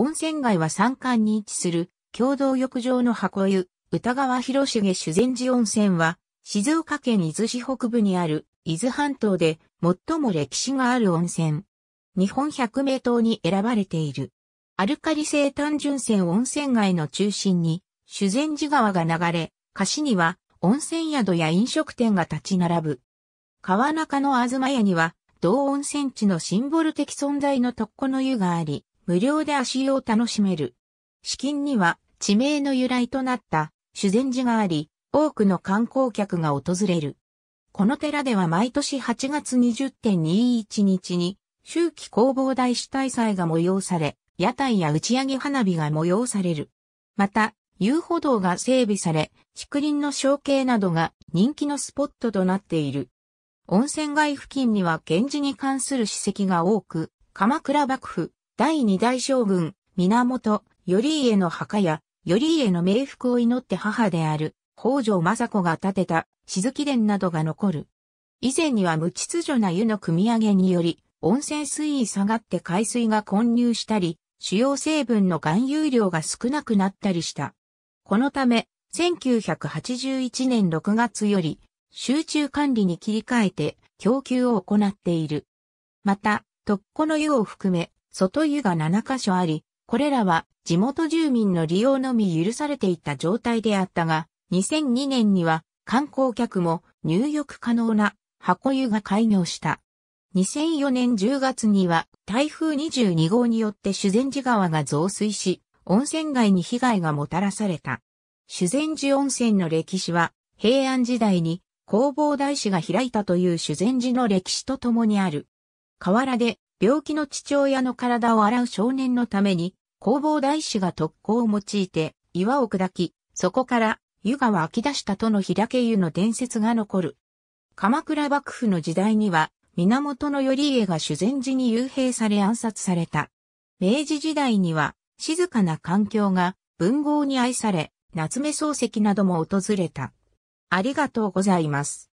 温泉街は山間に位置する共同浴場の箱湯、歌川広重修善寺温泉は、静岡県伊豆市北部にある伊豆半島で最も歴史がある温泉。日本百名湯に選ばれている。アルカリ性単純泉温泉街の中心に、修善寺川が流れ、貸しには温泉宿や飲食店が立ち並ぶ。川中の東屋には、同温泉地のシンボル的存在の特古の湯があり、無料で足湯を楽しめる。資金には地名の由来となった修善寺があり、多くの観光客が訪れる。この寺では毎年8月20.21日に、秋季弘法大師大祭が催され、屋台や打ち上げ花火が催される。また、遊歩道が整備され、竹林の象形などが人気のスポットとなっている。温泉街付近には源氏に関する史跡が多く、鎌倉幕府、第二代将軍、源、頼家の墓や、頼家の冥福を祈って母である、北条政子が建てた、静木殿などが残る。以前には無秩序な湯の汲み上げにより、温泉水位下がって海水が混入したり、主要成分の含有量が少なくなったりした。このため、1981年6月より、集中管理に切り替えて、供給を行っている。また、特古の湯を含め、外湯が7カ所あり、これらは地元住民の利用のみ許されていた状態であったが、2002年には観光客も入浴可能な箱湯が開業した。2004年10月には台風22号によって修善寺川が増水し、温泉街に被害がもたらされた。修善寺温泉の歴史は平安時代に弘法大師が開いたという修善寺の歴史とともにある。河原で病気の父親の体を洗う少年のために、工房大師が特攻を用いて岩を砕き、そこから湯が湧き出したとの開け湯の伝説が残る。鎌倉幕府の時代には、源頼家が修善寺に幽閉され暗殺された。明治時代には、静かな環境が文豪に愛され、夏目漱石なども訪れた。ありがとうございます。